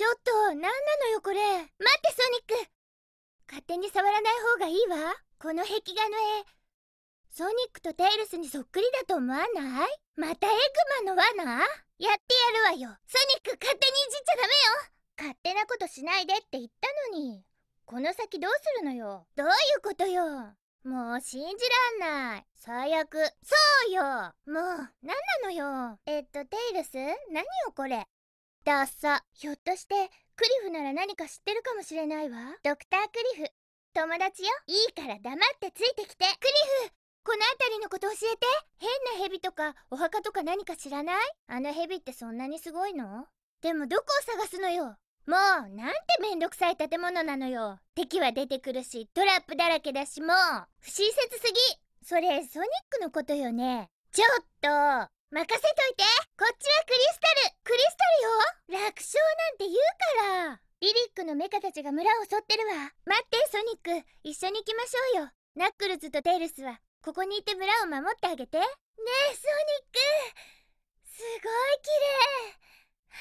ちょっと何なのよこれ待ってソニック勝手に触らない方がいいわこの壁画の絵ソニックとテイルスにそっくりだと思わないまたエッグマンの罠やってやるわよソニック勝手にいじっちゃダメよ勝手なことしないでって言ったのにこの先どうするのよどういうことよもう信じらんない最悪そうよもう何なのよえっとテイルス何よこれダッさひょっとしてクリフなら何か知ってるかもしれないわドクタークリフ友達よいいから黙ってついてきてクリフこの辺りのこと教えて変な蛇とかお墓とか何か知らないあの蛇ってそんなにすごいのでもどこを探すのよもうなんてめんどくさい建物なのよ敵は出てくるしトラップだらけだしもう不親切すぎそれソニックのことよねちょっと任せといてこっちはクリスタルクリスタルよ楽勝なんて言うからリリックのメカたちが村を襲ってるわ待ってソニック一緒に行きましょうよナックルズとテイルスはここにいて村を守ってあげてねえソニックすごい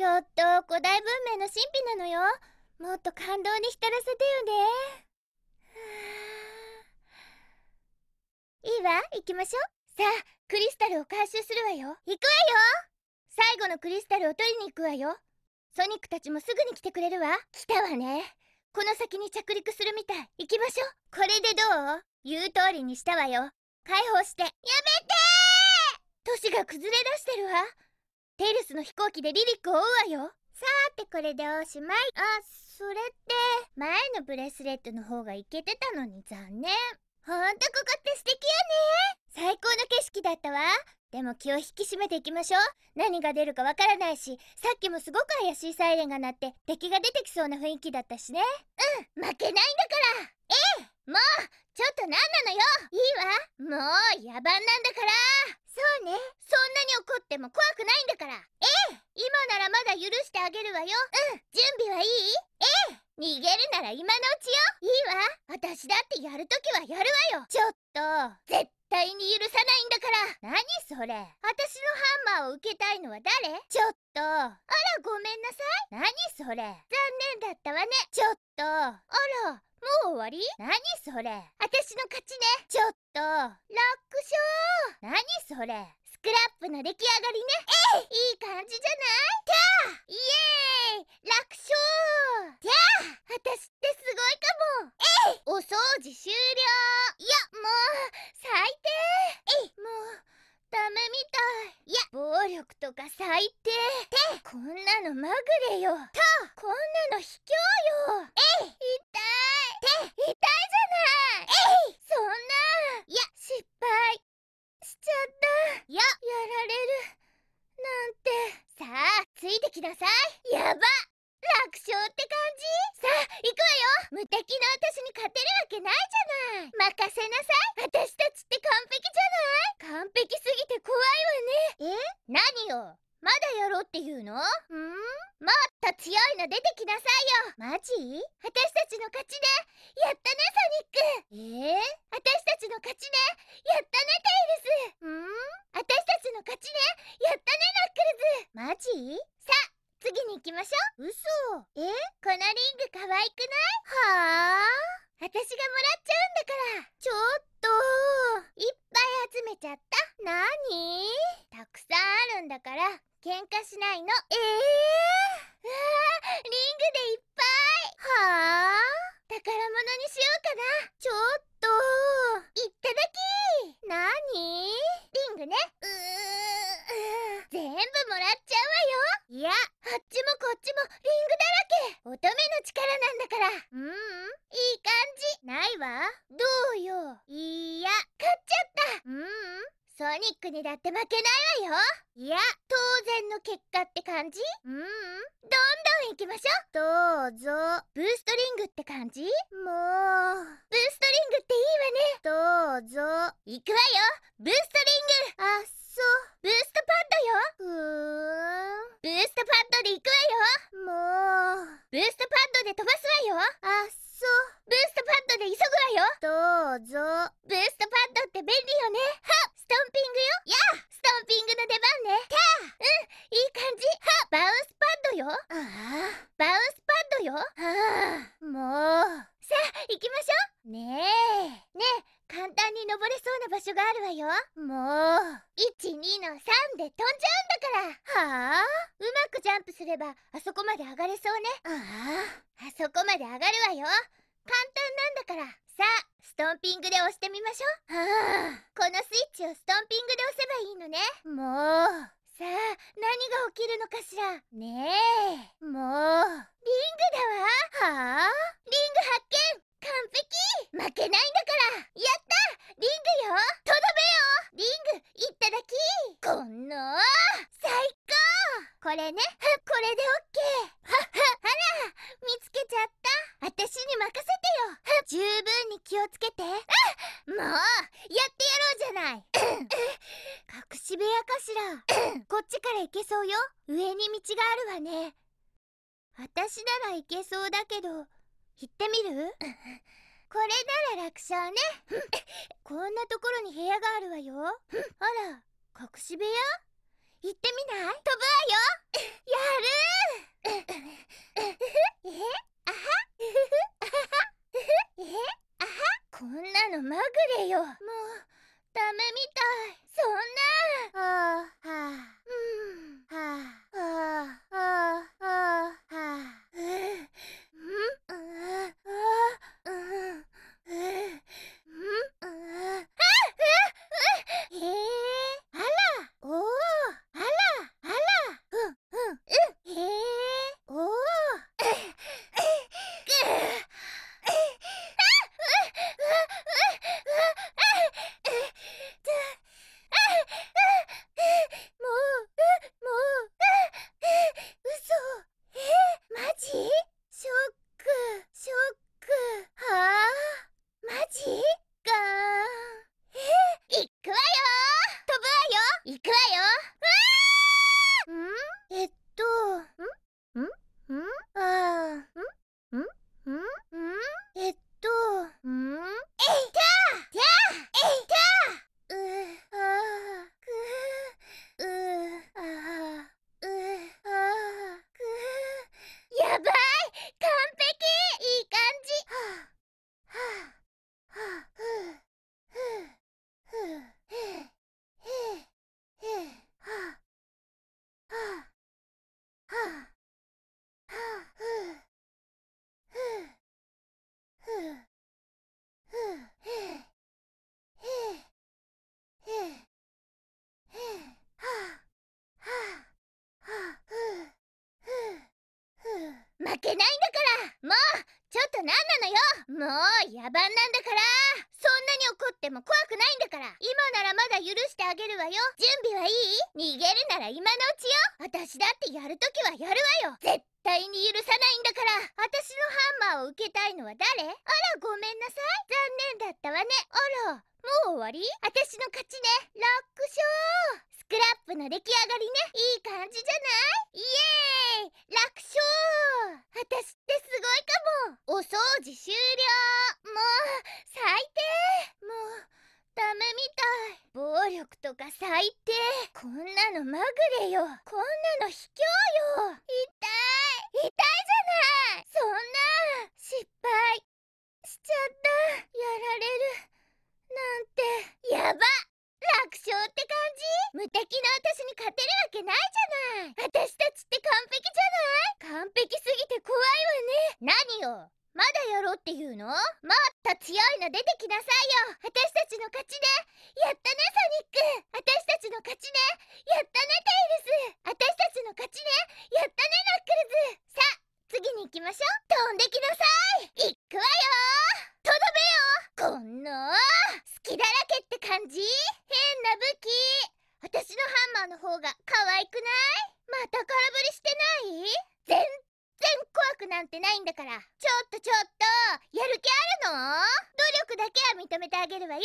綺麗ちょっと古代文明の神秘なのよもっと感動に浸らせてよねいいわ行きましょうさあクリスタルを回収するわよ行くわよ最後のクリスタルを取りに行くわよソニックたちもすぐに来てくれるわ来たわねこの先に着陸するみたい行きましょうこれでどう言う通りにしたわよ解放してやめてー都市が崩れ出してるわテイルスの飛行機でリリックを追うわよさーてこれでおしまいあそれって前のブレスレットの方がいけてたのに残念ほんとここって素敵よね最高の景色だったわでも気を引き締めていきましょう何が出るかわからないしさっきもすごく怪しいサイレンが鳴って敵が出てきそうな雰囲気だったしねうん負けないんだからええもうちょっと何なのよいいわもう野蛮なんだからそうねそんなに怒っても怖くないんだからええ今ならまだ許してあげるわようん準備はいいええ逃げるなら今のうちよいいわ私だってやるときはやるわよちょっと絶対に許さないんだから何それ私のハンマーを受けたいのは誰ちょっとあらごめんなさい何それ残念だったわねちょっとあらもう終わり何それ私の勝ちねちょっと楽勝何それクラップの出来上がりねえいい感じじゃないイエーイ楽勝じゃあ私ってすごいかもお掃除終了いやもう最低もうダメみたいいや暴力とか最低こんなのまぐれよとこんなの卑怯よ痛い痛いじゃないそてきなさいやば楽勝って感じで飛ばすわよあもう野蛮なんだからそんなに怒っても怖くないんだから今ならまだ許してあげるわよ準備はいい逃げるなら今のうちよ私だってやるときはやるわよ絶対に許さないんだから私のハンマーを受けたいのは誰あらごめんなさい残念だったわねあらもう終わり私の勝ちね楽勝クラップの出来上がりねいい感じじゃないイエーイ楽勝私ってすごいかもお掃除終了もう最低もうダメみたい暴力とか最低こんなのまぐれよこんなの卑怯よ痛い痛いじゃないそんな失敗しちゃったやられるなんてやばっ楽勝って感じ無敵の私に勝てるわけないじゃない私たちって完璧じゃない完璧すぎて怖いわね何よまだやろうっていうのもっと強いの出てきなさいよ私たちの勝ちねやったねソニック私たちの勝ちねやったねテイルス私たちの勝ちねやったねナックルズさあ次に行きましょう飛んできなさい行くわよとどめよこんな隙だらけって感じーの方が可愛くないまた空振りしてない全然怖くなんてないんだからちょっとちょっとやる気あるの努力だけは認めてあげるわよ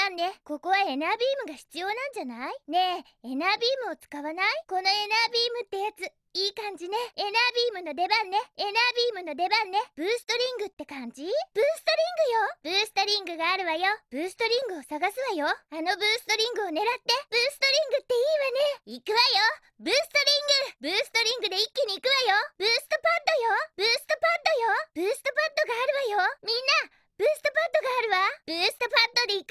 番ねここはエナービームが必要なんじゃないねえエナービームを使わないこのエナービームってやついい感じねエナービームの出番ねエナービームの出番ねブーストリングって感じブーストリングよブーストリングがあるわよブーストリングを探すわよあのブーストリングを狙ってブーストリングっていいわね行くわよブーストリングブーストリングで一気に行くわよブーストパッドよブーストパッドよブーストパッドがあるわよみんなブーストパッドがあるわブーストパッドで行く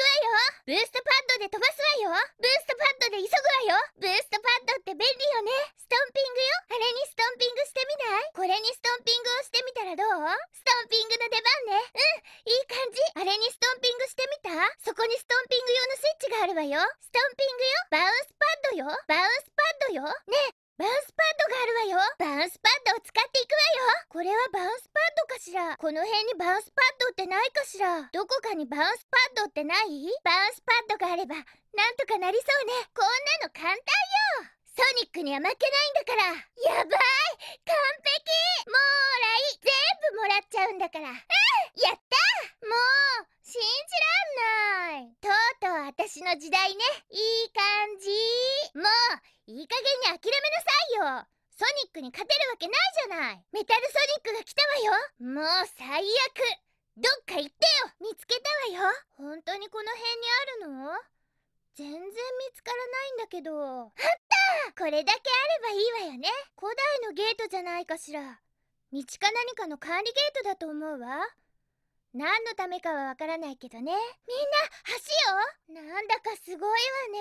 何のためかはわからないけどねみんな橋よなんだかすごいわね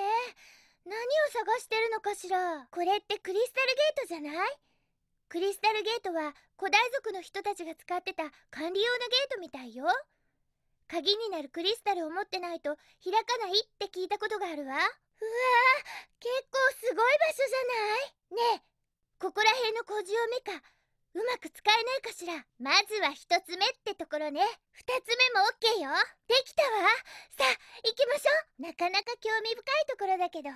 何を探してるのかしらこれってクリスタルゲートじゃないクリスタルゲートは古代族の人たちが使ってた管理用のゲートみたいよ鍵になるクリスタルを持ってないと開かないって聞いたことがあるわうわないかしらまずは1つ目ってところね2つ目も OK よできたわさあ行きましょうなかなか興味深いところだけど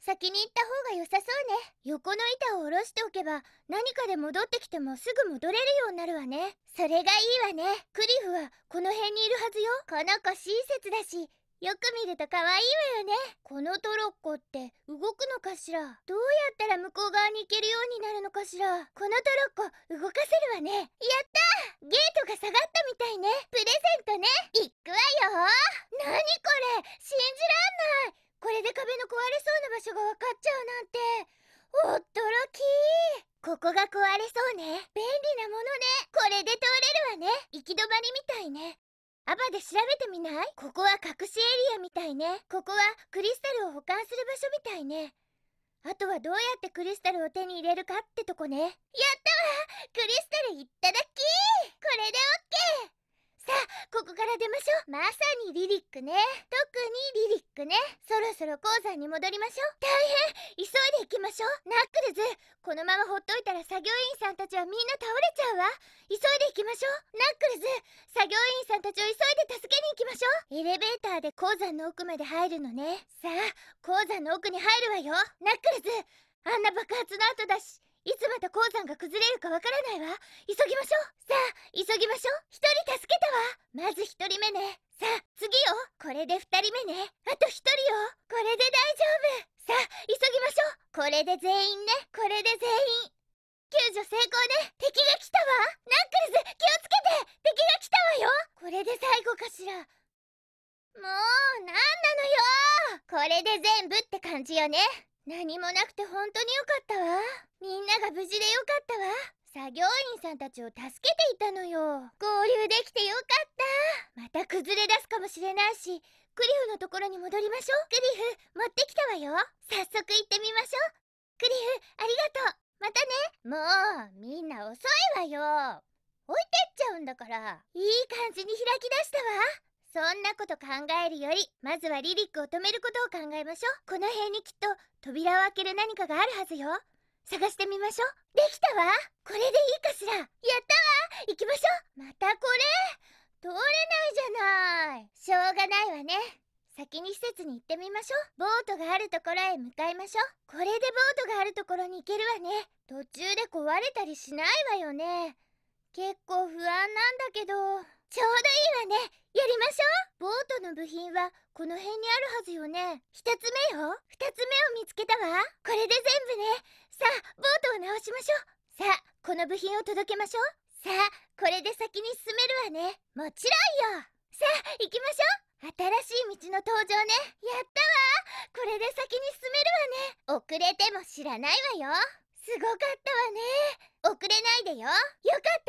先に行った方が良さそうね横の板を下ろしておけば何かで戻ってきてもすぐ戻れるようになるわねそれがいいわねクリフはこの辺にいるはずよこの子親切だしよく見ると可愛いわよねこのトロッコって動くのかしらどうやったら向こう側に行けるようになるのかしらこのトロッコ動かせるわねやったゲートが下がったみたいねプレゼントね行くわよなにこれ信じらんないこれで壁の壊れそうな場所が分かっちゃうなんて驚きここが壊れそうね便利なものねこれで通れるわね行き止まりみたいねアバで調べてみないここは隠しエリアみたいねここはクリスタルを保管する場所みたいねあとはどうやってクリスタルを手に入れるかってとこねやったわクリスタルいただきこれでオッケーさあここから出ましょうまさにリリックね特にリリックねそろそろ鉱山に戻りましょう大変急いで行きましょうナックルズこのままほっといたら作業員さんたちはみんな倒れちゃうわ急いで行きましょうナックルズ作業員さんたちを急いで助けに行きましょうエレベーターで鉱山の奥まで入るのねさあ鉱山の奥に入るわよナックルズあんな爆発の後だしいつまた鉱山が崩れるかわからないわ急ぎましょうさあ急ぎましょう一人助けたわまず一人目ねさあ次よこれで二人目ねあと一人よこれで大丈夫さあ急ぎましょうこれで全員ねこれで全員救助成功ね敵が来たわナックルズ気をつけて敵が来たわよこれで最後かしらもう何なのよこれで全部って感じよね何もなくて本当によかったわみんなが無事でよかったわ作業員さんたちを助けていたのよ合流できてよかったまた崩れ出すかもしれないしクリフのところに戻りましょうクリフ持ってきたわよ早速行ってみましょうクリフありがとうまたねもうみんな遅いわよ置いてっちゃうんだからいい感じに開き出したわそんなこと考えるよりまずはリリックを止めることを考えましょうこの辺にきっと扉を開ける何かがあるはずよ探してみましょうできたわこれでいいかしらやったわ行きましょうまたこれ通れないじゃないしょうがないわね先に施設に行ってみましょうボートがあるところへ向かいましょうこれでボートがあるところに行けるわね途中で壊れたりしないわよね結構不安なんだけどちょうどいいわねやりましょうボートの部品はこの辺にあるはずよね一つ目よ2つ目を見つけたわこれで全部ねさあボートを直しましょうさあこの部品を届けましょうさあこれで先に進めるわねもちろんよさあ行きましょう新しい道の登場ねやったわこれで先に進めるわね遅れても知らないわよすごかったわね遅れないでよよかっ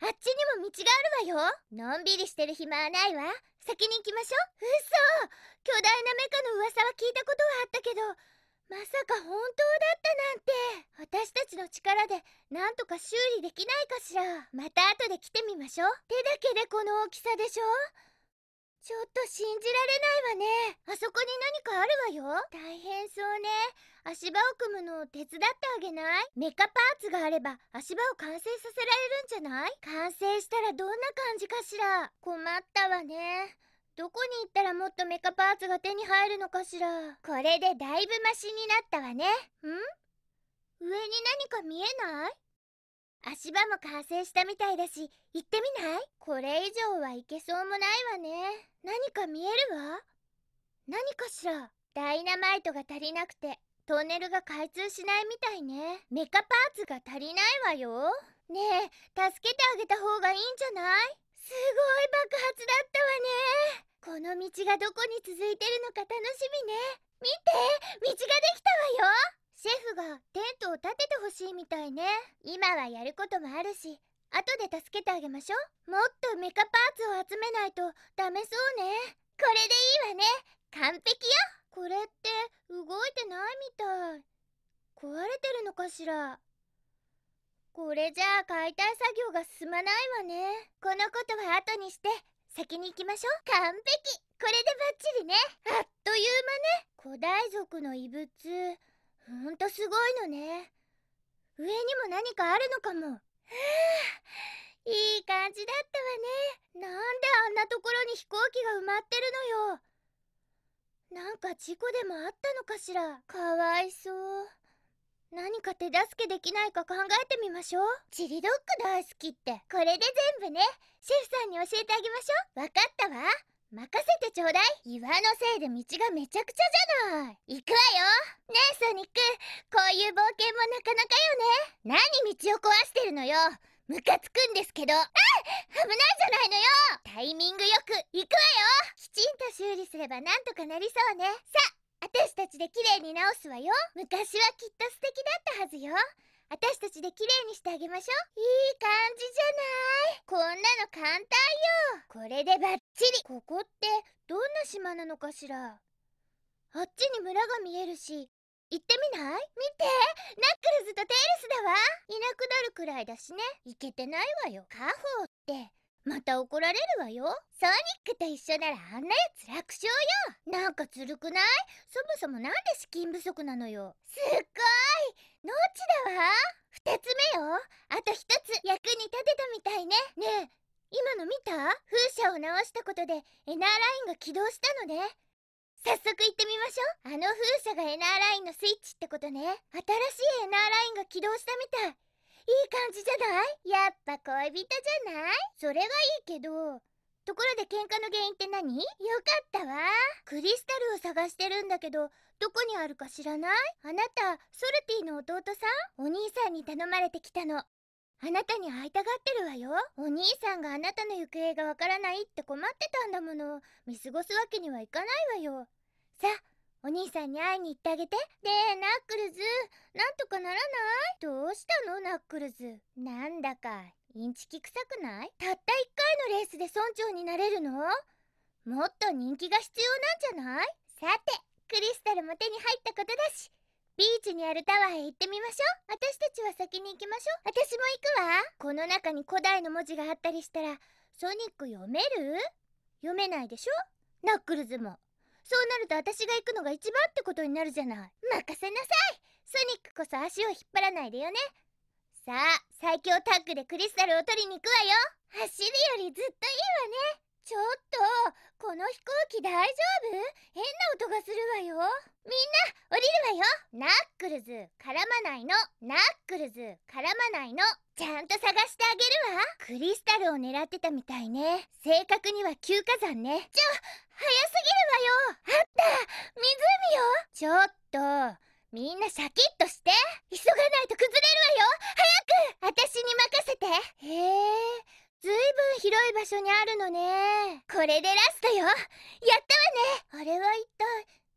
たわねあっちにも道があるわよのんびりしてる暇はないわ先に行きましょう嘘巨大なメカの噂は聞いたことはあったけどまさか本当だったなんて私たちの力でなんとか修理できないかしらまた後で来てみましょう手だけでこの大きさでしょちょっと信じられないわねあそこに何かあるわよ大変そうね足場を組むのを手伝ってあげないメカパーツがあれば足場を完成させられるんじゃない完成したらどんな感じかしら困ったわねどこに行ったらもっとメカパーツが手に入るのかしらこれでだいぶマシになったわねん上に何か見えない足場も完成したみたいだし行ってみないこれ以上は行けそうもないわね何か見えるわ何かしらダイナマイトが足りなくてトンネルが開通しないみたいねメカパーツが足りないわよねえ助けてあげた方がいいんじゃないすごい爆発だったわねこの道がどこに続いてるのか楽しみね見て道ができたわよシェフがテントを建ててほしいみたいね今はやることもあるし後で助けてあげましょうもっとメカパーツを集めないとダメそうねこれでいいわね完璧よこれって動いてないみたい壊れてるのかしらこれじゃあ解体作業が進まないわねこのことは後にして先に行きましょう完璧これでバッチリねあっという間ね古代族の遺物ほんとすごいのね上にも何かあるのかもいい感じだったわねなんであんなところに飛行機が埋まってるのよなんか事故でもあったのかしらかわいそう何か手助けできないか考えてみましょうチリドッグ大好きってこれで全部ねシェフさんに教えてあげましょうわかったわ任せてちょうだい岩のせいで道がめちゃくちゃじゃない行くわよねえソニックこういう冒険もなかなかよね何道を壊してるのよムカつくんですけどあ危ないじゃないのよタイミングよく行くわよきちんと修理すればなんとかなりそうねさあ私たちで綺麗に直すわよ昔はきっと素敵だったはずよ私たちで綺麗にしてあげましょういい感じじゃないこんなの簡単よこれでバッチリここってどんな島なのかしらあっちに村が見えるし行ってみない見てナックルズとテイルスだわいなくなるくらいだしねいけてないわよ家宝ってまた怒られるわよソニックと一緒ならあんなやつ楽勝よなんかずるくないそもそもなんで資金不足なのよすっごい農地だわ2つ目よあと1つ役に立てたみたいねねえ今の見た風車を直したことでエナーラインが起動したのね早速行ってみましょうあの風車がエナーラインのスイッチってことね新しいエナーラインが起動したみたいいい感じじゃないやっぱ恋人じゃないそれはいいけどところで喧嘩の原因って何よかったわクリスタルを探してるんだけどどこにあるか知らないあなたソルティの弟さんお兄さんに頼まれてきたのあなたに会いたがってるわよお兄さんがあなたの行方がわからないって困ってたんだもの見過ごすわけにはいかないわよさあお兄さんに会いに行ってあげてでナックルズなんとかならないどうしたのナックルズなんだかインチキ臭くないたった一回のレースで村長になれるのもっと人気が必要なんじゃないさてクリスタルも手に入ったことだしビーチにあるタワーへ行ってみましょう私たちは先に行きましょう私も行くわこの中に古代の文字があったりしたらソニック読める読めないでしょナックルズもそうなると私が行くのが一番ってことになるじゃない任せなさいソニックこそ足を引っ張らないでよねさあ最強タッグでクリスタルを取りに行くわよ走るよりずっといいわねちょっとこの飛行機大丈夫変な音がするわよみんな降りるわよナックルズ絡まないのナックルズ絡まないのちゃんと探してあげるわクリスタルを狙ってたみたいね正確には休火山ねちょ早すぎるわよあった湖よちょっとみんなシャキッとして急がないと崩れるわよ早く私に任せてへえずいぶん広い場所にあるのねこれでラストよやったわねあれは一体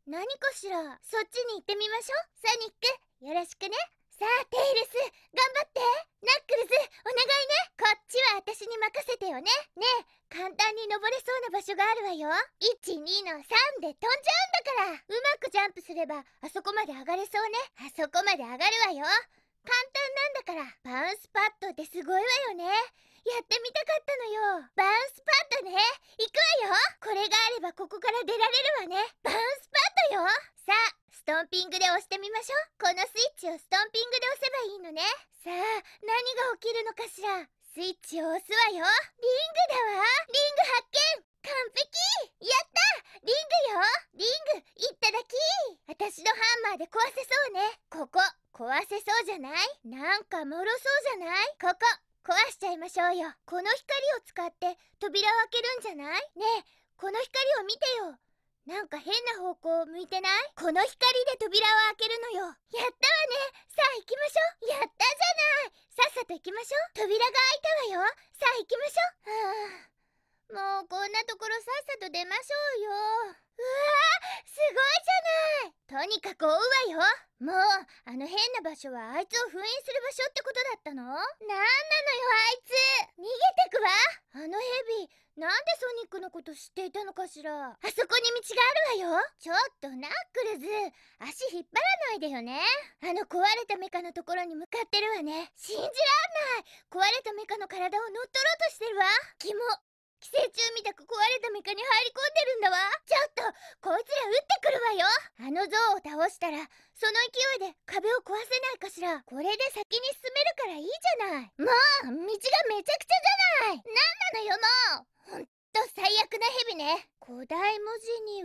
何かしらそっちに行ってみましょうサニックよろしくねさあテイルス頑張ってナックルズお願いねこっちは私に任せてよねねえ簡単に登れそうな場所があるわよ12の3で飛んじゃうんだからうまくジャンプすればあそこまで上がれそうねあそこまで上がるわよ簡単なんだからバウンスパッドってすごいわよねやってみたかったのよバウンスパッドね行くわよこれがあればここから出られるわねバウンスパッドよさあストンピングで押してみましょうこのスイッチをストンピングで押せばいいのねさあ何が起きるのかしらスイッチを押すわよリングだわリング発見完璧やったリングよリングいっただき私のハンマーで壊せそうねここ壊せそうじゃないなんかもろそうじゃないここ壊しちゃいましょうよこの光を使って扉を開けるんじゃないねえこの光を見てよなんか変な方向を向いてないこの光で扉を開けるのよやったわねさあ行きましょうやったじゃないさっさと行きましょう扉が開いたわよさあ行きましょうはあもうこんなところさっさと出ましょうようわーすごいじゃないとにかく追うわよもうあの変な場所はあいつを封印する場所ってことだったのなんなのよあいつ逃げてくわあのヘビなんでソニックのこと知っていたのかしらあそこに道があるわよちょっとナックルズ足引っ張らないでよねあの壊れたメカのところに向かってるわね信じらんない壊れたメカの体を乗っ取ろうとしてるわキモ寄生虫みたく壊れたメカに入り込んでるんだわちょっとこいつら撃ってくるわよあの像を倒したらその勢いで壁を壊せないかしらこれで先に進めるからいいじゃないもう道がめちゃくちゃじゃない何なのよもうほんと最悪な蛇ね古代文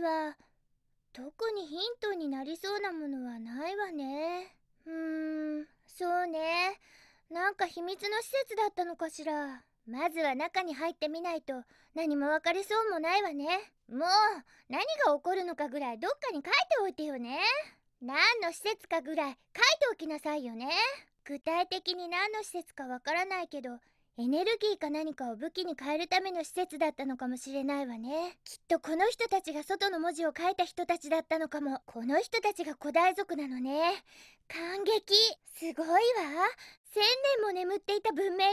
字には特にヒントになりそうなものはないわねうーんそうねなんか秘密の施設だったのかしらまずは中に入ってみないと何も分かりそうもないわねもう何が起こるのかぐらいどっかに書いておいてよね何の施設かぐらい書いておきなさいよね具体的に何の施設かわからないけどエネルギーか何かを武器に変えるための施設だったのかもしれないわねきっとこの人たちが外の文字を書いた人たちだったのかもこの人たちが古代族なのね感激すごいわ千年も眠っていた文明よ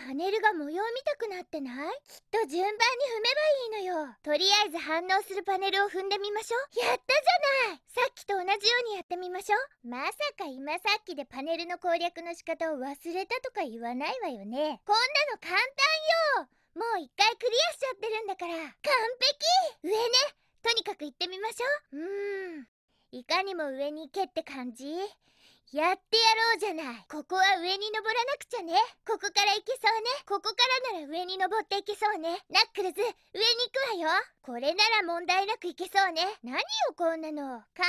パネルが模様見たくなってないきっと順番に踏めばいいのよとりあえず反応するパネルを踏んでみましょうやったじゃないさっきと同じようにやってみましょうまさか今さっきでパネルの攻略の仕方を忘れたとか言わないわよねこんなの簡単よもう一回クリアしちゃってるんだから完璧上ねとにかく行ってみましょううーんいかにも上に行けって感じやってやろうじゃないここは上に登らなくちゃねここから行けそうねここからなら上に登っていけそうねナックルズ上に行くわよこれなら問題なく行けそうね何よこんなの簡単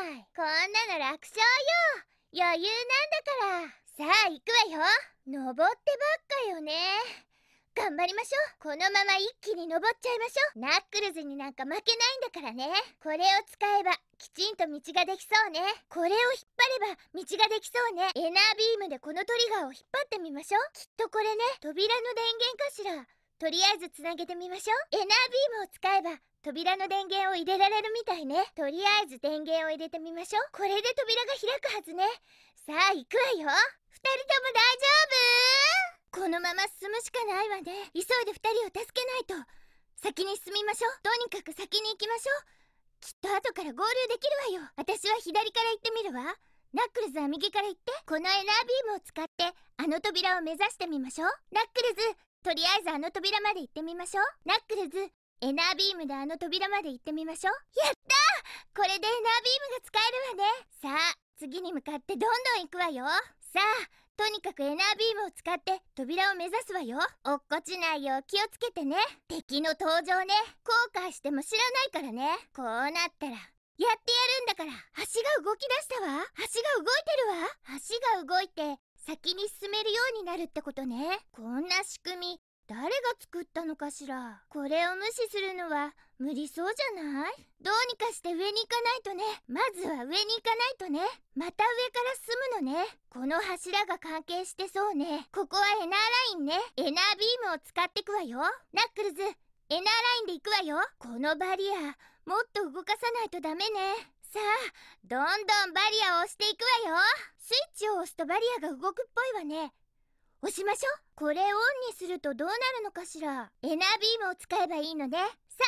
じゃないこんなの楽勝よ余裕なんだからさあ行くわよ登ってばっかよね頑張りましょうこのまま一気に登っちゃいましょうナックルズになんか負けないんだからねこれを使えばきちんと道ができそうねこれを引っ張れば道ができそうねエナービームでこのトリガーを引っ張ってみましょうきっとこれね扉の電源かしらとりあえずつなげてみましょうエナービームを使えば扉の電源を入れられるみたいねとりあえず電源を入れてみましょうこれで扉が開くはずねさあ行くわよ2人とも大丈夫このまま進むしかないわね急いで2人を助けないと先に進みましょうとにかく先に行きましょうきっと後から合流できるわよ私は左から行ってみるわナックルズは右から行ってこのエナービームを使ってあの扉を目指してみましょうナックルズとりあえずあの扉まで行ってみましょうナックルズエナービームであの扉まで行ってみましょうやったこれでエナービームが使えるわねさあ次に向かってどんどん行くわよさあとにかくエナービームを使って扉を目指すわよ落っこちないよう気をつけてね敵の登場ね後悔しても知らないからねこうなったらやってやるんだから橋が動き出したわ橋が動いてるわ足が動いて先に進めるようになるってことねこんな仕組み誰が作ったのかしらこれを無視するのは無理そうじゃないどうにかして上に行かないとねまずは上に行かないとねまた上から進むのねこの柱が関係してそうねここはエナーラインねエナービームを使ってくわよナックルズエナーラインで行くわよこのバリアもっと動かさないとダメねさあどんどんバリアを押していくわよスイッチを押すとバリアが動くっぽいわね押しましょうこれオンにするとどうなるのかしらエナービームを使えばいいのねさ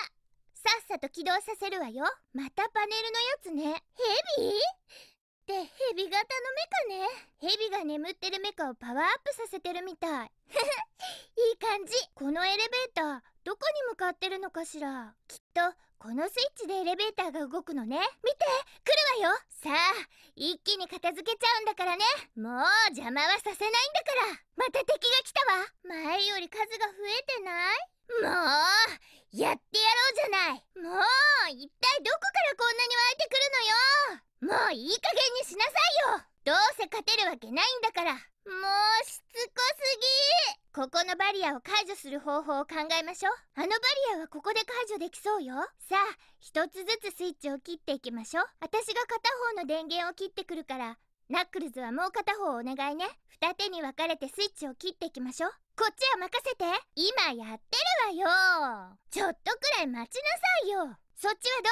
さっさと起動させるわよまたパネルのやつねヘビーってヘビ型のメカねヘビが眠ってるメカをパワーアップさせてるみたい いい感じこのエレベーターどこに向かってるのかしらきっとこのスイッチでエレベーターが動くのね見て来るわよさあ一気に片付けちゃうんだからねもう邪魔はさせないんだからまた敵が来たわ前より数が増えてないもうやってやろうじゃないもう一体どこからこんなに湧いてくるのよもういい加減にしなさいよどうせ勝てるわけないんだからもうしつこすぎここのバリアを解除する方法を考えましょうあのバリアはここで解除できそうよさあ一つずつスイッチを切っていきましょう私が片方の電源を切ってくるからナックルズはもう片方お願いね二手に分かれてスイッチを切っていきましょうこっちは任せて今やってるわよちょっとくらい待ちなさいよそっちは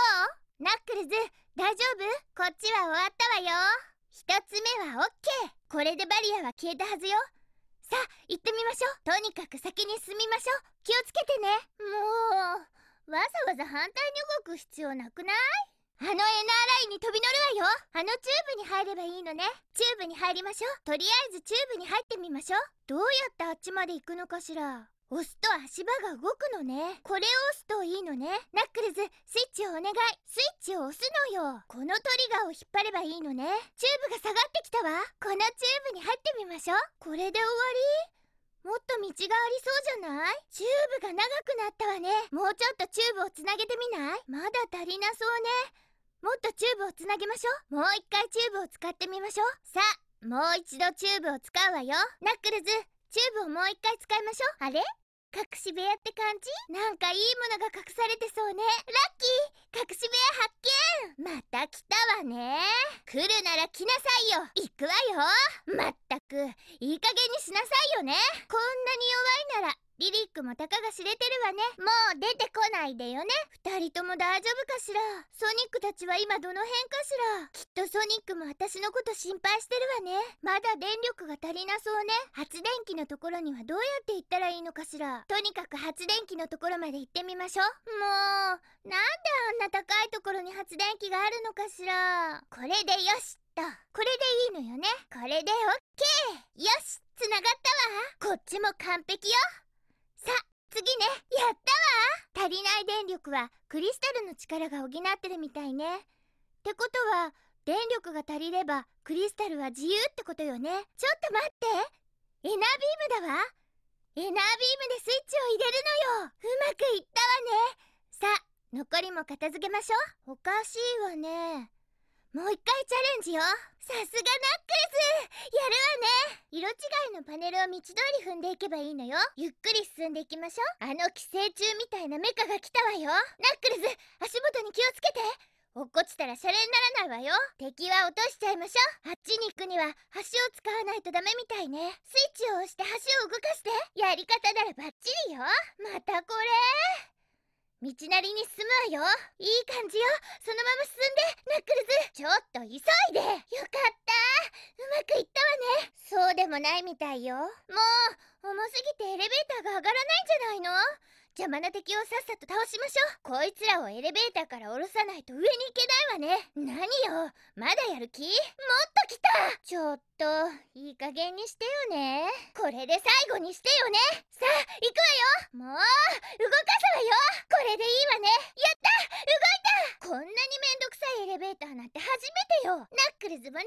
どうナックルズ大丈夫こっちは終わったわよ一つ目はオッケーこれでバリアは消えたはずよさあ行ってみましょうとにかく先に進みましょう気をつけてねもうわざわざ反対に動く必要なくないあの NRI に飛び乗るわよあのチューブに入ればいいのねチューブに入りましょうとりあえずチューブに入ってみましょうどうやってあっちまで行くのかしら押すと足場が動くのねこれを押すといいのねナックルズスイッチをお願いスイッチを押すのよこのトリガーを引っ張ればいいのねチューブが下がってきたわこのチューブに入ってみましょうこれで終わりもっと道がありそうじゃないチューブが長くなったわねもうちょっとチューブをつなげてみないまだ足りなそうねもっとチューブをつなげましょうもう一回チューブを使ってみましょうさあもう一度チューブを使うわよナックルズチューブをもう一回使いましょうあれ隠し部屋って感じなんかいいものが隠されてそうねラッキー隠し部屋発見また来たわね来るなら来なさいよ行くわよまったくいい加減にしなさいよねこんなに弱いならリリックもたかが知れてるわねもう出てこないでよね2人とも大丈夫かしらソニックたちは今どの辺かしらきっとソニックも私のこと心配してるわねまだ電力が足りなそうね発電機のところにはどうやって行ったらいいのかしらとにかく発電機のところまで行ってみましょうもうなんであんな高いところに発電機があるのかしらこれでよしとこれでいいのよねこれでオッケーよしつながったわこっちも完璧よさ次ねやったわ足りない電力はクリスタルの力が補ってるみたいねってことは電力が足りればクリスタルは自由ってことよねちょっと待ってエナービームだわエナービームでスイッチを入れるのようまくいったわねさ残りも片付けましょうおかしいわねもう一回チャレンジよさすがナックルズやるわね色違いのパネルを道通り踏んでいけばいいのよゆっくり進んでいきましょうあの寄生虫みたいなメカが来たわよナックルズ足元に気をつけて落っこちたらシャレにならないわよ敵は落としちゃいましょうあっちに行くには橋を使わないとダメみたいねスイッチを押して橋を動かしてやり方ならバッチリよまたこれ道なりに進むわよいい感じよそのまま進んでナックルズちょっと急いでよかったうまくいったわねそうでもないみたいよもう重すぎてエレベーターが上がらないんじゃないの邪魔な敵をさっさと倒しましょうこいつらをエレベーターから降ろさないと上に行けないわね何よまだやる気もっと来たちょっといい加減にしてよねこれで最後にしてよねさあ行くわよもう動かすわよこれでいいわねやった動いたこんなにめんどくさいエレベーターなんて初めてよナックルズもね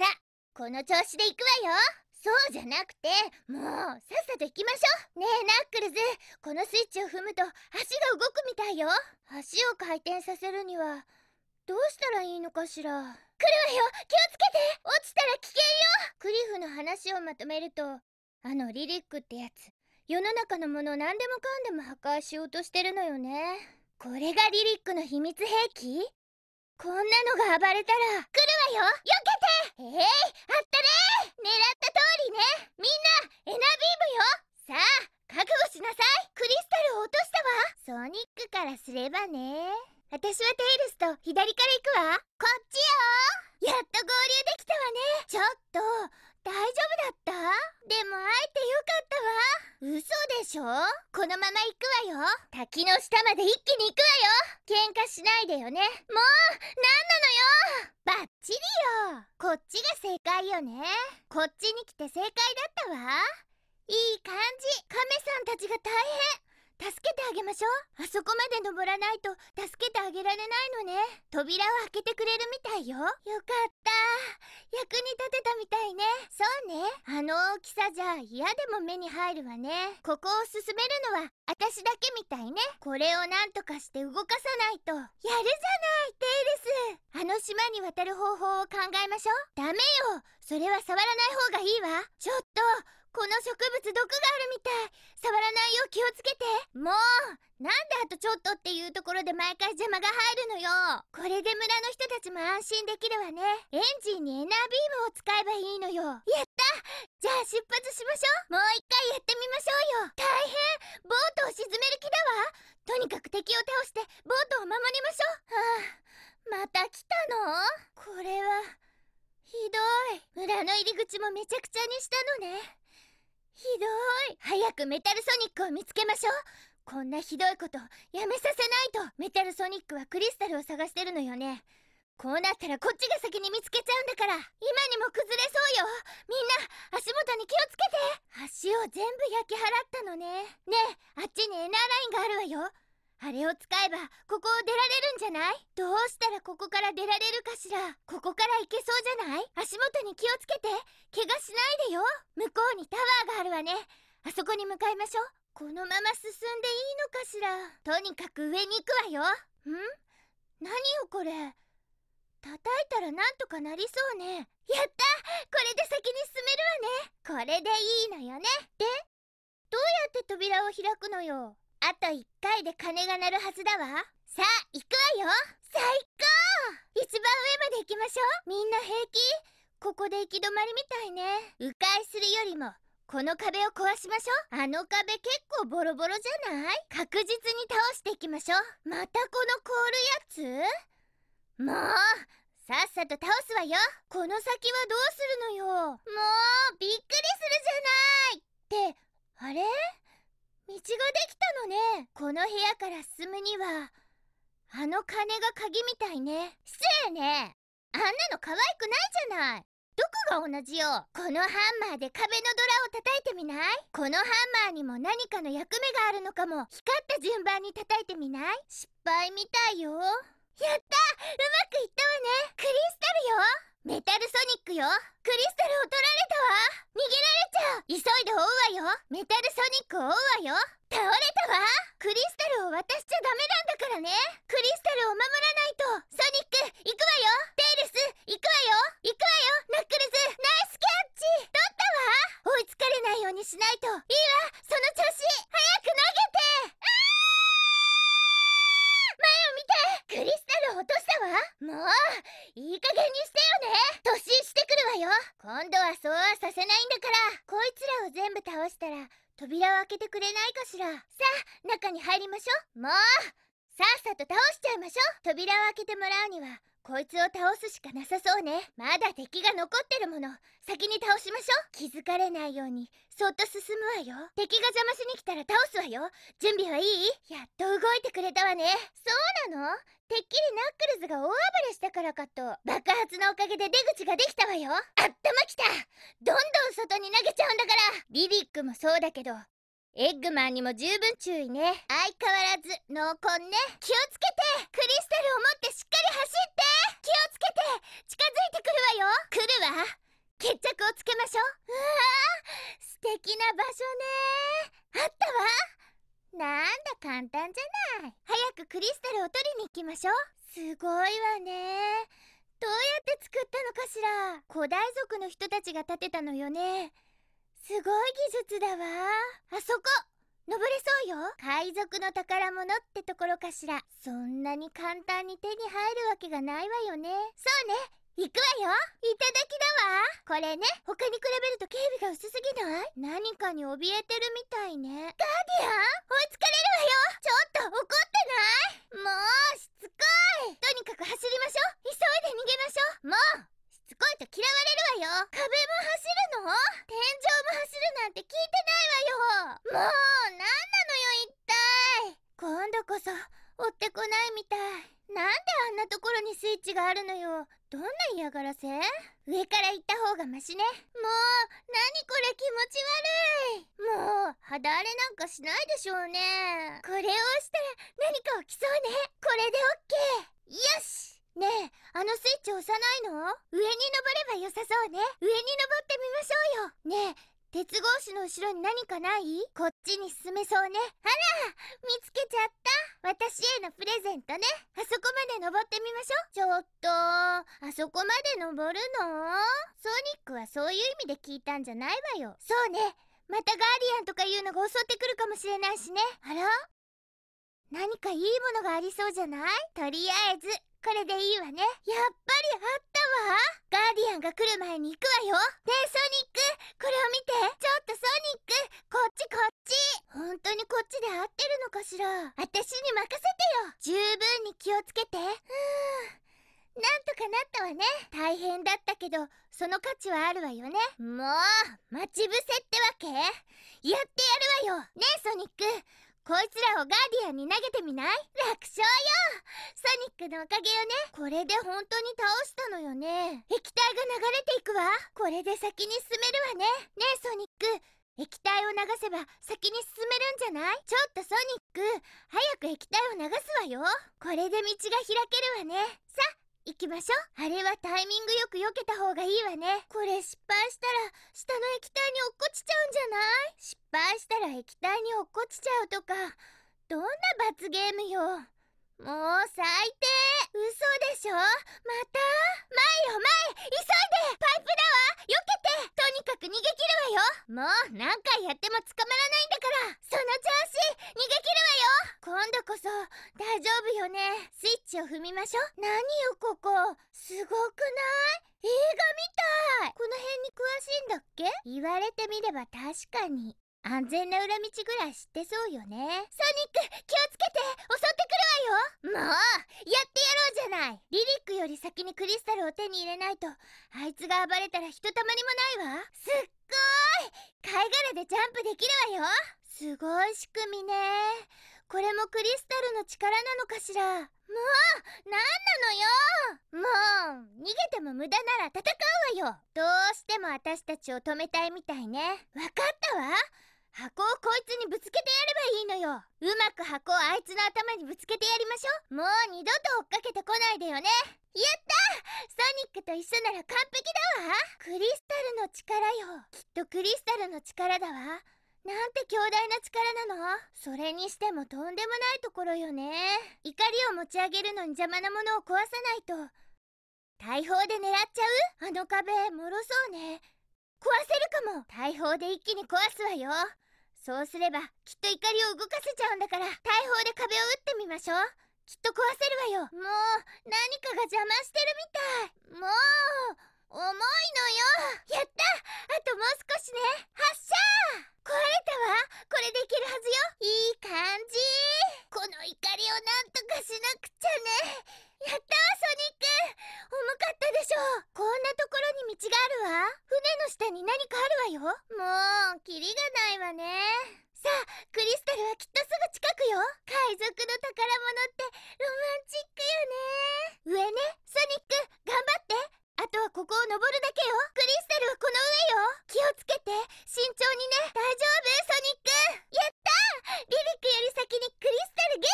さあこの調子で行くわよそうじゃなくてもうさっさと行きましょうねえナックルズこのスイッチを踏むと足が動くみたいよ足を回転させるにはどうしたらいいのかしら来るわよ気をつけて落ちたら危険よクリフの話をまとめるとあのリリックってやつ世の中のもの何でもかんでも破壊しようとしてるのよねこれがリリックの秘密兵器こんなのが暴れたら来るわよ避けてええー、あったね狙った通りねみんなエナビームよさあ覚悟しなさいクリスタルを落としたわソニックからすればね私はテイルスと左から行くわこっちよやっと合流できたわねちょっと大丈夫だったでも会えてよかったわ嘘でしょこのまま行くわよ滝の下まで一気に行くわよ喧嘩しないでよねもう何なのよバッチリよこっちが正解よねこっちに来て正解だったわいい感じカメさんたちが大変助けてあげましょうあそこまで登らないと助けてあげられないのね扉を開けてくれるみたいよよかった役に立てたみたいねそうねあの大きさじゃ嫌でも目に入るわねここを進めるのは私だけみたいねこれをなんとかして動かさないとやるじゃないテイルスあの島に渡る方法を考えましょうダメよそれは触らない方がいいわちょっとこの植物毒があるみたい触らないよう気をつけてもうなんであとちょっとっていうところで毎回邪魔が入るのよこれで村の人たちも安心できるわねエンジンにエナービームを使えばいいのよやったじゃあ出発しましょうもう一回やってみましょうよ大変ボートを沈める気だわとにかく敵を倒してボートを守りましょうはあまた来たのこれはひどい村の入り口もめちゃくちゃにしたのねひどい早くメタルソニックを見つけましょうこんなひどいことやめさせないとメタルソニックはクリスタルを探してるのよねこうなったらこっちが先に見つけちゃうんだから今にも崩れそうよみんな足元に気をつけて足を全部焼き払ったのねねえあっちにエナーラインがあるわよあれを使えばここを出られるんじゃないどうしたらここから出られるかしらここから行けそうじゃない足元に気をつけて怪我しないでよ向こうにタワーがあるわねあそこに向かいましょうこのまま進んでいいのかしらとにかく上に行くわよん何よこれ叩いたらなんとかなりそうねやったこれで先に進めるわねこれでいいのよねでどうやって扉を開くのよあと1回で鐘が鳴るはずだわさあ行くわよ最高一番上まで行きましょうみんな平気ここで行き止まりみたいね迂回するよりもこの壁を壊しましょうあの壁結構ボロボロじゃない確実に倒していきましょうまたこの凍るやつもうさっさと倒すわよこの先はどうするのよもうびっくりするじゃないってあれ道ができたのねこの部屋から進むにはあの鐘が鍵みたいね失礼ねあんなの可愛くないじゃないどこが同じよこのハンマーで壁のドラを叩いてみないこのハンマーにも何かの役目があるのかも光った順番に叩いてみない失敗みたいよやったうまくいったわねクリスタルよメタルソニックよクリスタルを取られたわ逃げられちゃう急いで追うわよメタルソニックを追うわよ倒れたわクリスタルを渡しちゃダメなんだからねクリスタルを守らないとソニック行くわよテイルス行くわよ行くわよナックルズナイスキャッチ取ったわ追いつかれないようにしないといいわその調子早く投げてあ前を見てクリスタル落としたわもういい加減にしてよね突進してくるわよ今度はそうはさせないんだからこいつらを全部倒したら扉を開けてくれないかしらさあ中に入りましょうもうさっさと倒しちゃいましょう扉を開けてもらうにはこいつを倒すしかなさそうねまだ敵が残ってるもの先に倒しましょう気づかれないようにそっと進むわよ敵が邪魔しに来たら倒すわよ準備はいいやっと動いてくれたわねそうなのてっきりナックルズが大暴れしたからかと爆発のおかげで出口ができたわよ頭きたどんどん外に投げちゃうんだからリリックもそうだけどエッグマンにも十分注意ね相変わらず濃紺ね気をつけてクリスタルを持ってしっかり走って気をつけて近づいてくるわよ来るわ決着をつけましょううわ素敵な場所ねあったわなんだ簡単じゃない早くクリスタルを取りに行きましょうすごいわねどうやって作ったのかしら古代族の人たちが建てたのよねすごい技術だわあそこ登れそうよ海賊の宝物ってところかしらそんなに簡単に手に入るわけがないわよねそうね行くわよいただきだわこれね他に比べると警備が薄すぎない何かに怯えてるみたいねガーディアン追いつかれるわよちょっと怒ってないもうしつこいとにかく走りましょう急いで逃げましょうもうしつこいと嫌われるわよ壁も走るの天井なんて聞いてないわよもう何なのよ一体今度こそ追ってこないみたいなんであんなところにスイッチがあるのよどんな嫌がらせ上から行った方がマシねもう何これ気持ち悪いもう肌荒れなんかしないでしょうねこれを押したら何か起きそうねこれでオッケーよしねえ、あのスイッチ押さないの上に登れば良さそうね。上に登ってみましょうよ。ねえ、鉄格子の後ろに何かないこっちに進めそうねあら見つけちゃった私へのプレゼントねあそこまで登ってみましょうちょっとあそこまで登るのソニックはそういう意味で聞いたんじゃないわよそうねまたガーディアンとかいうのが襲ってくるかもしれないしねあら何かいいものがありそうじゃないとりあえず、これでいいわね。やっぱりあったわガーディアンが来る前に行くわよねえ、ソニックこれを見てちょっとソニックこっちこっち本当にこっちで合ってるのかしら私に任せてよ十分に気をつけて。うーん。なんとかなったわね。大変だったけど、その価値はあるわよね。もう、待ち伏せってわけやってやるわよねえ、ソニックこいつらをガーディアンに投げてみない楽勝よソニックのおかげよねこれで本当に倒したのよね液体が流れていくわこれで先に進めるわねねえソニック液体を流せば先に進めるんじゃないちょっとソニック早く液体を流すわよこれで道が開けるわねさ行きましょうあれはタイミングよく避けた方がいいわねこれ失敗したら下の液体に落っこちちゃうんじゃない失敗したら液体に落っこちちゃうとかどんな罰ゲームよもう最低嘘でしょまた前よ前急いでパイプだわ避けてとにかく逃げ切るわよもう何回やっても捕まらないんだからその調子逃げ切るわよ今度こそ大丈夫よねスイッチを踏みましょう何よここすごくない映画みたいこの辺に詳しいんだっけ言われてみれば確かに安全な裏道ぐらい知ってそうよねソニック気をつけて襲ってくるわよもうやってやろうじゃないリリックより先にクリスタルを手に入れないとあいつが暴れたらひとたまりもないわすっごい貝殻でジャンプできるわよすごい仕組みねこれもクリスタルの力なのかしらもう何なのよもう逃げても無駄なら戦うわよどうしても私たちを止めたいみたいね分かったわ箱をこいつにぶつけてやればいいのようまく箱をあいつの頭にぶつけてやりましょうもう二度と追っかけてこないでよねやったソニックと一緒なら完璧だわクリスタルの力よきっとクリスタルの力だわなんて強大な力なのそれにしてもとんでもないところよね怒りを持ち上げるのに邪魔なものを壊さないと大砲で狙っちゃうあの壁もろそうね壊せるかも大砲で一気に壊すわよそうすればきっと怒りを動かせちゃうんだから大砲で壁を打ってみましょうきっと壊せるわよもう何かが邪魔してるみたいもう重いのよやったあともう少しね発射壊れたわこれでいけるはずよいい感じこの怒りをなんとかしなくちゃねやったわソニック重かったでしょうこんなところに道があるわ船の下に何かあるわよもうキリがないわねさあクリスタルはきっとすぐ近くよ海賊の宝物ってロマンチックよね上ねソニック頑張ってあとはここを登るだけよクリスタルはこの上よ気をつけて慎重にね大丈夫ソニックやったリリックより先にクリスタルゲッ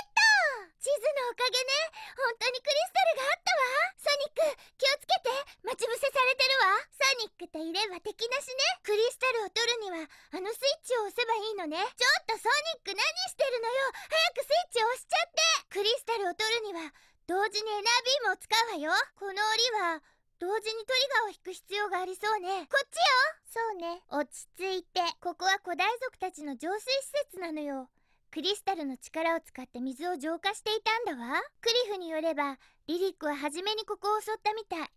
ト地図のおかげね本当にクリスタルがあったわソニック気をつけて待ち伏せされてるわソニックといれば敵なしねクリスタルを取るにはあのスイッチを押せばいいのねちょっとソニック何してるのよ早くスイッチを押しちゃってクリスタルを取るには同時にエナービームを使うわよこの檻は同時にトリガーを引く必要がありそうねこっちよそうね落ち着いてここは古代族たちの浄水施設なのよクリスタルの力を使って水を浄化していたんだわクリフによればリリックは初めにここを襲ったみたい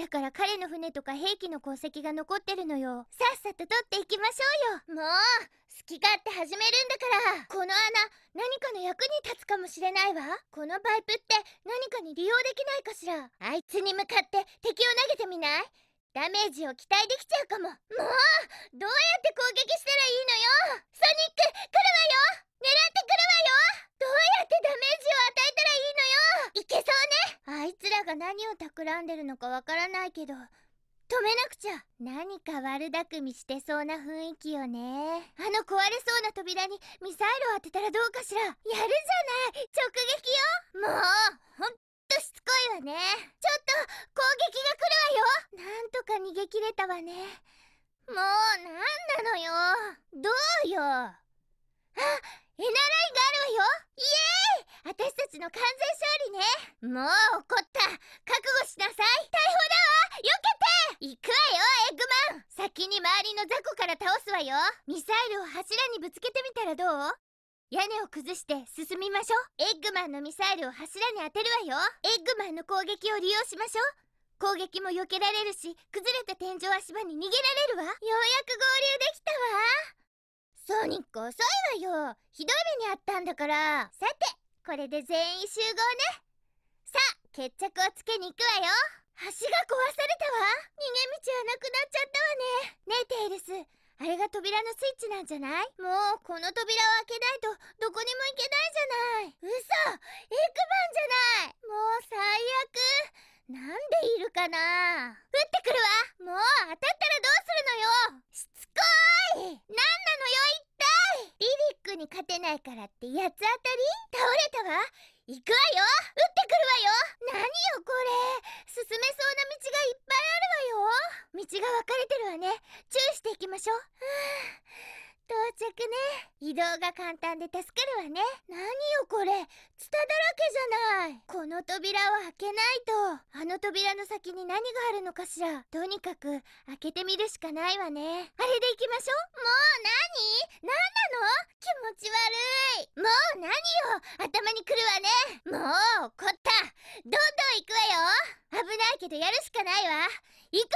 だから彼の船とか兵器の功績が残ってるのよさっさと取っていきましょうよもう好き勝手始めるんだからこの穴何かの役に立つかもしれないわこのパイプって何かに利用できないかしらあいつに向かって敵を投げてみないダメージを期待できちゃうかももうどうやって攻撃したらいいのよソニック来るわよ狙ってくるわよどうやってダメージを与えたらいいのよいけそうねあいつらが何を企んでるのかわからないけど止めなくちゃ何か悪巧みしてそうな雰囲気よねあの壊れそうな扉にミサイルを当てたらどうかしらやるじゃない直撃よもうほんとしつこいわねちょっと攻撃が来るわよなんとか逃げ切れたわねもうなんなのよどうよあ NRI があるわよイエーイ私たちの完全勝利ねもう怒った覚悟しなさい逮捕だわ避けて行くわよエッグマン先に周りの雑魚から倒すわよミサイルを柱にぶつけてみたらどう屋根を崩して進みましょうエッグマンのミサイルを柱に当てるわよエッグマンの攻撃を利用しましょう攻撃も避けられるし崩れた天井足場に逃げられるわようやく合流できたわソニック遅いわよひどい目にあったんだからさてこれで全員集合ねさあ決着をつけに行くわよ橋が壊されたわ逃げ道はなくなっちゃったわねねえテイルスあれが扉のスイッチなんじゃないもうこの扉を開けないとどこにも行けないじゃない嘘エクマンじゃないもう最悪なんでいるかな撃ってくるわもう当たったらどうするのよしつこーい何なのよ一体リリックに勝てないからって八つ当たり倒れたわ行くわよ撃ってくるわよ何よこれ進めそうな道がいっぱいあるわよ道が分かれてるわね注意していきましょう到着ね移動が簡単で助かるわね何よこれツタだらけじゃないこの扉を開けないとあの扉の先に何があるのかしらとにかく開けてみるしかないわねあれで行きましょうもう何何なの気持ち悪いもう何よ頭にくるわねもう怒ったどんどん行くわよ危ないけどやるしかないわ行く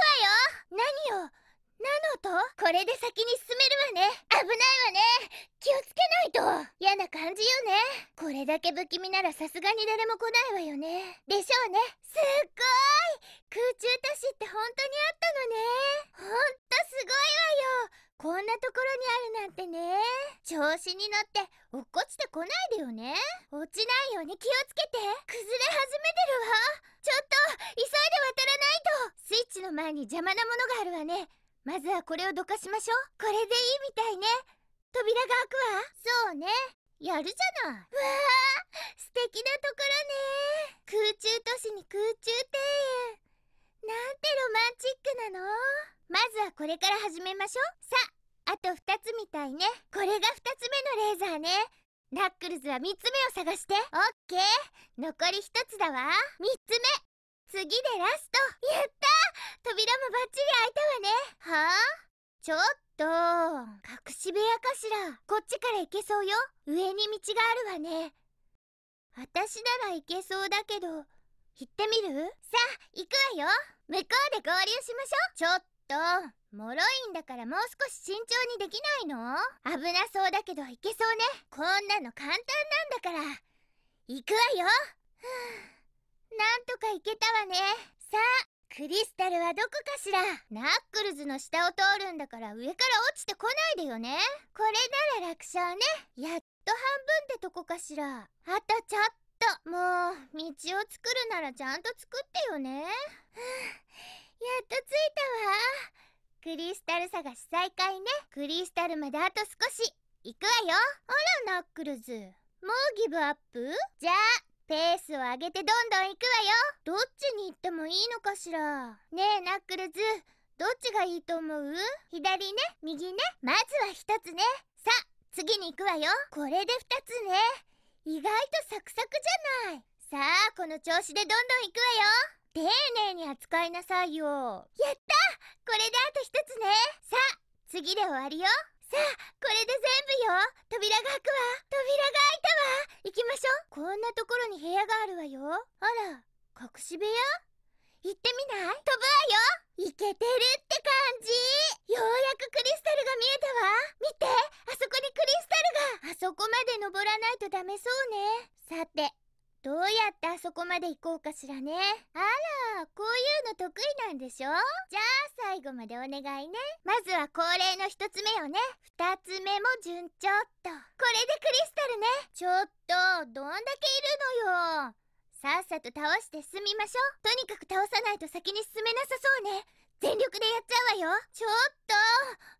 わよ何よナのとこれで先に進めるわね危ないわね気をつけないと嫌な感じよねこれだけ不気味ならさすがに誰も来ないわよねでしょうねすっごい空中都市って本当にあったのねほんとすごいわよこんなところにあるなんてね調子に乗って落っこちてこないでよね落ちないように気をつけて崩れ始めてるわちょっと急いで渡らないとスイッチの前に邪魔なものがあるわねまずはこれをどかしましょうこれでいいみたいね扉が開くわそうねやるじゃないわあ素敵なところね空中都市に空中庭園なんてロマンチックなのまずはこれから始めましょうさああと2つみたいねこれが2つ目のレーザーねナックルズは3つ目を探してオッケー残り1つだわ3つ目次でラストやった扉もバッチリ開いたわねはあちょっと隠し部屋かしらこっちから行けそうよ上に道があるわね私なら行けそうだけど行ってみるさあ行くわよ向こうで合流しましょうちょっと脆いんだからもう少し慎重にできないの危なそうだけど行けそうねこんなの簡単なんだから行くわよなんとか行けたわねさあクリスタルはどこかしらナックルズの下を通るんだから上から落ちてこないでよねこれなら楽勝ねやっと半分ってとこかしらあとちょっともう道を作るならちゃんと作ってよね やっと着いたわクリスタル探し再開ねクリスタルまであと少し行くわよあらナックルズもうギブアップじゃあペースを上げてどんどん行くわよどっちに行ってもいいのかしらねえナックルズどっちがいいと思う左ね右ねまずは1つねさあ次に行くわよこれで2つね意外とサクサクじゃないさあこの調子でどんどん行くわよ丁寧に扱いなさいよやったこれであと1つねさあ次で終わりよさあこれで全部よ扉が開くわ扉が開いたわ行きましょうこんなところに部屋があるわよあら隠し部屋行ってみない飛ぶわよイケてるって感じようやくクリスタルが見えたわ見てあそこにクリスタルがあそこまで登らないとダメそうねさてどうやってあそこまで行こうかしらねあらこういうの得意なんでしょじゃあ最後までお願いねまずは恒例の1つ目よね2つ目も順調っとこれでクリスタルねちょっとどんだけいるのよさっさと倒して進みましょうとにかく倒さないと先に進めなさそうね全力でやっちゃうわよちょっと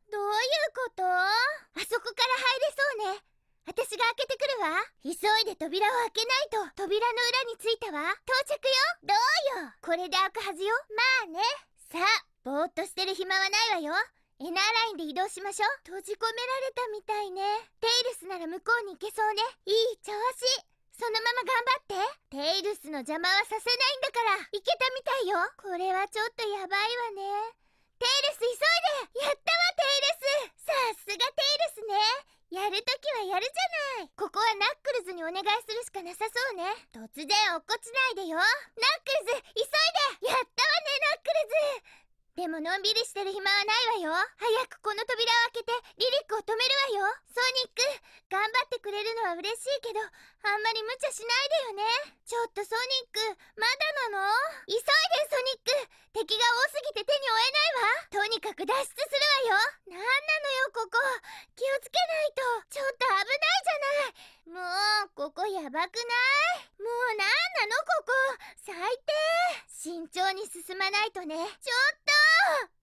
どういうことあそこから入れそうね私が開けてくるわ急いで扉を開けないと扉の裏に着いたわ到着よどうよこれで開くはずよまあねさあぼーっとしてる暇はないわよエナーラインで移動しましょう閉じ込められたみたいねテイルスなら向こうに行けそうねいい調子そのまま頑張ってテイルスの邪魔はさせないんだから行けたみたいよこれはちょっとやばいわねテイルス急いでやったわテイルスさすがテイルスねやるときはやるじゃないここはナックルズにお願いするしかなさそうね突然落っこちないでよナックルズ急いでやったわねナックルズでものんびりしてる暇はないわよ早くこの扉を開けてリリックを止めるわよソニック頑張ってくれるのは嬉しいけどあんまり無茶しないでよねちょっとソニックまだなの急いでソニック敵が多すぎて手に負えないわとにかく脱出するわよなんなのよここ気をつけないとちょっと危ないじゃないもうここやばくないもうなんなのここ最低慎重に進まないとねちょっと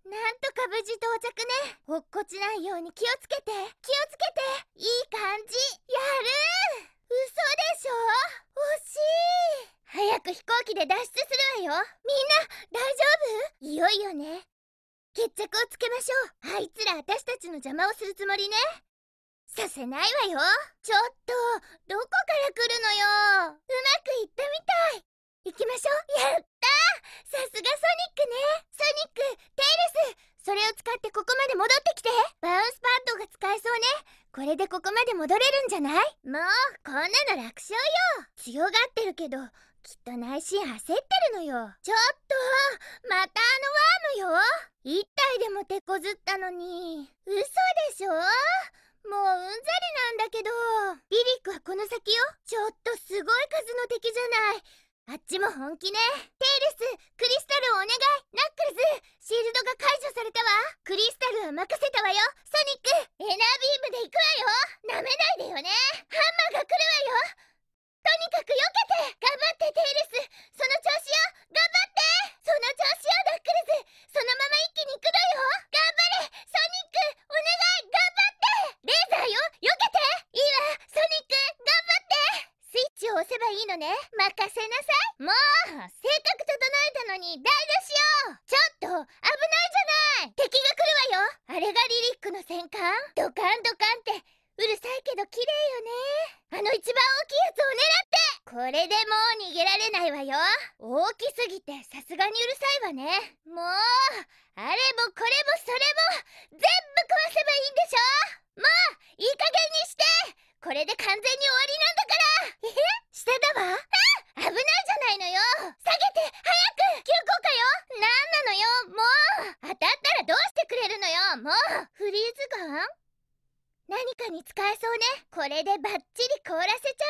なんとか無事到着ね落っこちないように気をつけて気をつけていい感じやる嘘でしょ惜しい早く飛行機で脱出するわよみんな大丈夫いよいよね決着をつけましょうあいつら私たちの邪魔をするつもりねさせないわよちょっとどこから来るのようまくいったみたい行きましょうやったさすがソニックねソニックテイルスそれを使ってここまで戻ってきてバウンスパッドが使えそうねこれでここまで戻れるんじゃないもうこんなの楽勝よ強がってるけどきっと内心焦ってるのよちょっとまたあのワームよ一体でも手こずったのに嘘でしょもううんざりなんだけどリリックはこの先よちょっとすごい数の敵じゃないあっちも本気ねテイルスクリスタルをお願いナックルズシールドが解除されたわクリスタルは任せたわよソニックエナービームで行くわよなめないでよねハンマーが来るわよとにかく避けて頑張ってテイルスその調子よ頑張ってその調子よダックルズそのまま一気に行くのよ頑張れソニックお願い頑張ってレーザーよ避けていいわソニック頑張ってスイッチを押せばいいのね任せなさいもう性格整えたのに台打しよちょっと危ないじゃない敵が来るわよあれがリリックの戦艦ドカンドカンってうるさいけど綺麗よねあの一番大きいやつを狙ってこれでもう逃げられないわよ大きすぎてさすがにうるさいわねもうあれもこれもそれも全部壊せばいいんでしょもういい加減にしてこれで完全に終わりなんだからえ下だたわ危ないじゃないのよ下げて早く急降下よなんなのよもう当たったらどうしてくれるのよもうフリーズガン何かに使えそうねこれでバッチリ凍らせち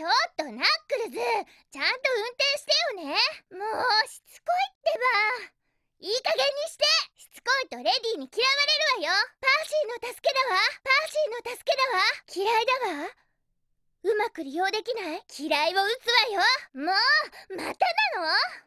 ゃうんだからちょっとナックルズちゃんと運転してよねもうしつこいってばいい加減にしてしつこいとレディに嫌われるわよパーシーの助けだわパーシーの助けだわ嫌いだわうまく利用できない嫌いを打つわよもうまたなの